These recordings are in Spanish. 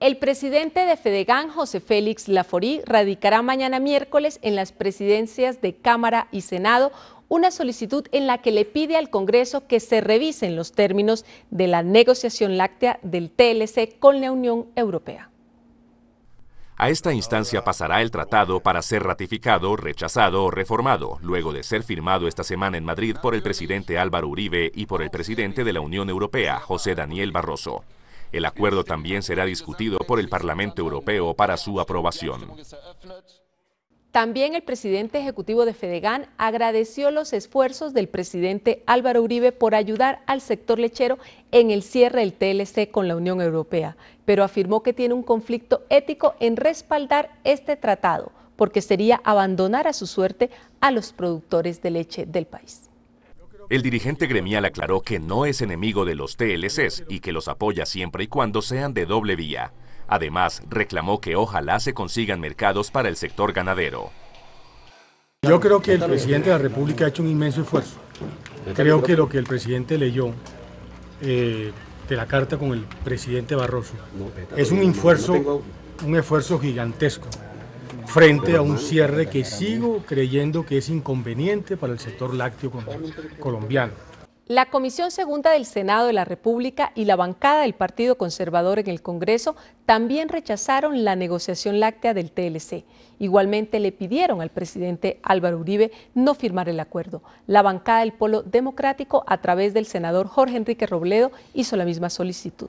El presidente de Fedegan, José Félix Laforí, radicará mañana miércoles en las presidencias de Cámara y Senado una solicitud en la que le pide al Congreso que se revisen los términos de la negociación láctea del TLC con la Unión Europea. A esta instancia pasará el tratado para ser ratificado, rechazado o reformado, luego de ser firmado esta semana en Madrid por el presidente Álvaro Uribe y por el presidente de la Unión Europea, José Daniel Barroso. El acuerdo también será discutido por el Parlamento Europeo para su aprobación. También el presidente ejecutivo de Fedegan agradeció los esfuerzos del presidente Álvaro Uribe por ayudar al sector lechero en el cierre del TLC con la Unión Europea, pero afirmó que tiene un conflicto ético en respaldar este tratado, porque sería abandonar a su suerte a los productores de leche del país. El dirigente gremial aclaró que no es enemigo de los TLCs y que los apoya siempre y cuando sean de doble vía. Además, reclamó que ojalá se consigan mercados para el sector ganadero. Yo creo que el presidente de la República ha hecho un inmenso esfuerzo. Creo que lo que el presidente leyó eh, de la carta con el presidente Barroso es un esfuerzo, un esfuerzo gigantesco frente a un cierre que sigo creyendo que es inconveniente para el sector lácteo colombiano. La Comisión Segunda del Senado de la República y la bancada del Partido Conservador en el Congreso también rechazaron la negociación láctea del TLC. Igualmente le pidieron al presidente Álvaro Uribe no firmar el acuerdo. La bancada del Polo Democrático, a través del senador Jorge Enrique Robledo, hizo la misma solicitud.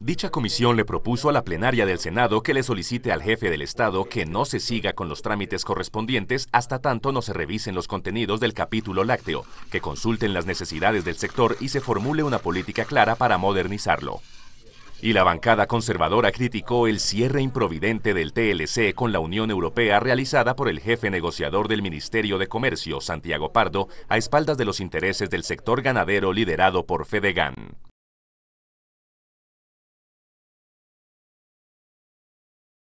Dicha comisión le propuso a la plenaria del Senado que le solicite al jefe del Estado que no se siga con los trámites correspondientes hasta tanto no se revisen los contenidos del capítulo lácteo, que consulten las necesidades del sector y se formule una política clara para modernizarlo. Y la bancada conservadora criticó el cierre improvidente del TLC con la Unión Europea realizada por el jefe negociador del Ministerio de Comercio, Santiago Pardo, a espaldas de los intereses del sector ganadero liderado por Fedegan.